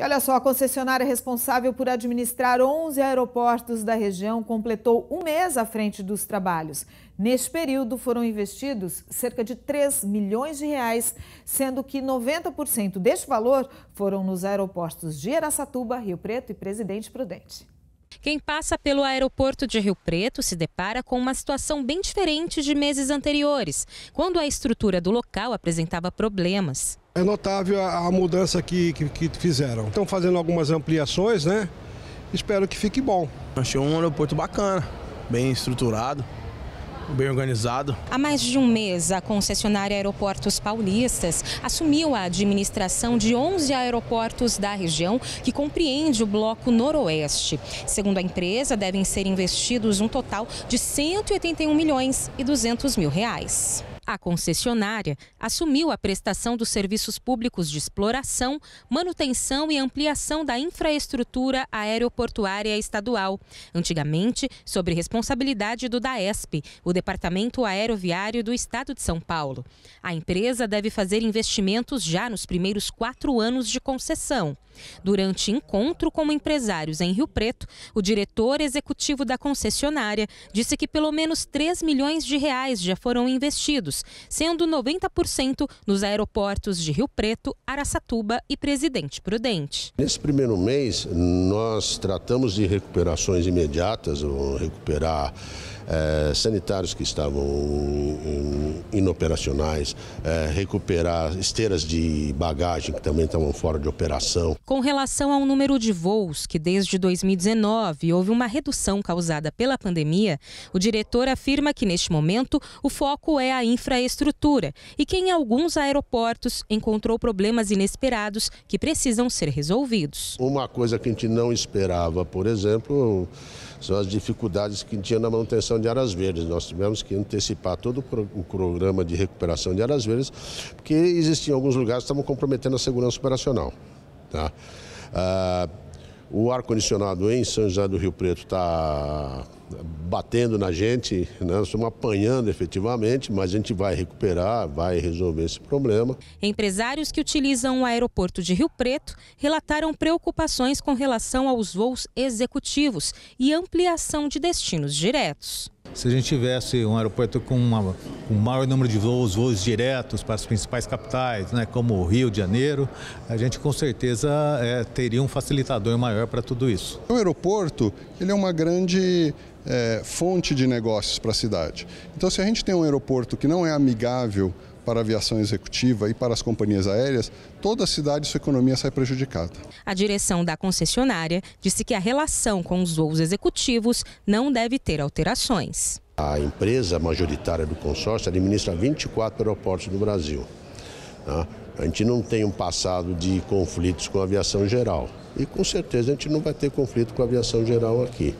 E olha só, a concessionária responsável por administrar 11 aeroportos da região completou um mês à frente dos trabalhos. Neste período foram investidos cerca de 3 milhões de reais, sendo que 90% deste valor foram nos aeroportos de Araçatuba, Rio Preto e Presidente Prudente. Quem passa pelo aeroporto de Rio Preto se depara com uma situação bem diferente de meses anteriores, quando a estrutura do local apresentava problemas. É notável a, mudança que, que, que fizeram. Estão fazendo algumas ampliações, né? Espero que fique bom. Achei um aeroporto bacana, bem estruturado bem organizado. Há mais de um mês, a concessionária Aeroportos Paulistas assumiu a administração de 11 aeroportos da região, que compreende o bloco Noroeste. Segundo a empresa, devem ser investidos um total de 181 milhões e 200 mil reais. A concessionária assumiu a prestação dos serviços públicos de exploração, manutenção e ampliação da infraestrutura aeroportuária estadual, antigamente sobre responsabilidade do DAESP, o Departamento Aeroviário do Estado de São Paulo. A empresa deve fazer investimentos já nos primeiros quatro anos de concessão. Durante encontro com empresários em Rio Preto, o diretor executivo da concessionária disse que pelo menos 3 milhões de reais já foram investidos sendo 90% nos aeroportos de Rio Preto, Araçatuba e Presidente Prudente. Nesse primeiro mês, nós tratamos de recuperações imediatas, recuperar é, sanitários que estavam eh, inoperacionais, é, recuperar esteiras de bagagem que também estavam fora de operação. Com relação ao número de voos, que desde 2019 houve uma redução causada pela pandemia, o diretor afirma que neste momento o foco é a infraestrutura infraestrutura e que em alguns aeroportos encontrou problemas inesperados que precisam ser resolvidos. Uma coisa que a gente não esperava, por exemplo, são as dificuldades que tinha na manutenção de áreas verdes. Nós tivemos que antecipar todo o programa de recuperação de áreas verdes, porque existiam alguns lugares que estavam comprometendo a segurança operacional. Tá? Ah, o ar-condicionado em São José do Rio Preto está batendo na gente, né? nós estamos apanhando efetivamente, mas a gente vai recuperar, vai resolver esse problema. Empresários que utilizam o aeroporto de Rio Preto relataram preocupações com relação aos voos executivos e ampliação de destinos diretos. Se a gente tivesse um aeroporto com uma, um maior número de voos, voos diretos para as principais capitais, né, como o Rio de Janeiro, a gente com certeza é, teria um facilitador maior para tudo isso. O aeroporto ele é uma grande é, fonte de negócios para a cidade. Então, se a gente tem um aeroporto que não é amigável para a aviação executiva e para as companhias aéreas, toda a cidade e sua economia sai prejudicada. A direção da concessionária disse que a relação com os voos executivos não deve ter alterações. A empresa majoritária do consórcio administra 24 aeroportos do Brasil. Né? A gente não tem um passado de conflitos com a aviação geral. E com certeza a gente não vai ter conflito com a aviação geral aqui.